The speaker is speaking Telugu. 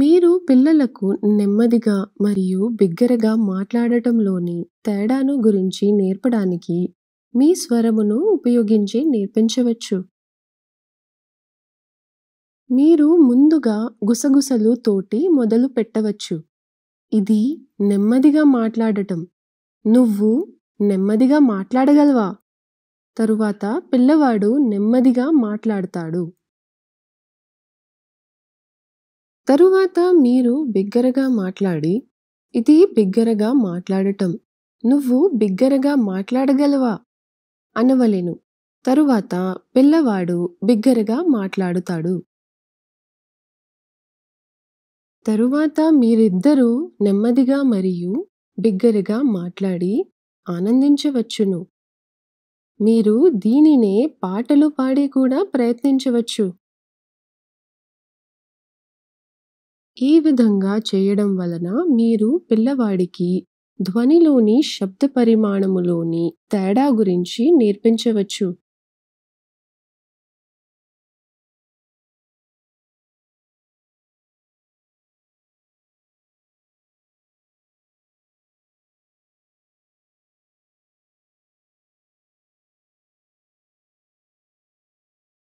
మీరు పిల్లలకు నెమ్మదిగా మరియు బిగ్గరగా మాట్లాడటంలోని తేడాను గురించి నేర్పడానికి మీ స్వరమును ఉపయోగించి నేర్పించవచ్చు మీరు ముందుగా గుసగుసలు తోటి మొదలు పెట్టవచ్చు ఇది నెమ్మదిగా మాట్లాడటం నువ్వు నెమ్మదిగా మాట్లాడగలవా తరువాత పిల్లవాడు నెమ్మదిగా మాట్లాడతాడు తరువాత మీరు బిగ్గరగా మాట్లాడి ఇది బిగ్గరగా మాట్లాడటం నువ్వు బిగ్గరగా మాట్లాడగలవా అనవలెను తరువాత పిల్లవాడు బిగ్గరగా మాట్లాడుతాడు తరువాత మీరిద్దరూ నెమ్మదిగా మరియు బిగ్గరగా మాట్లాడి ఆనందించవచ్చును మీరు దీనినే పాటలు పాడి కూడా ప్రయత్నించవచ్చు ఈ విధంగా చేయడం వలన మీరు పిల్లవాడికి ధ్వనిలోని శబ్ద పరిమాణములోని తేడా గురించి నేర్పించవచ్చు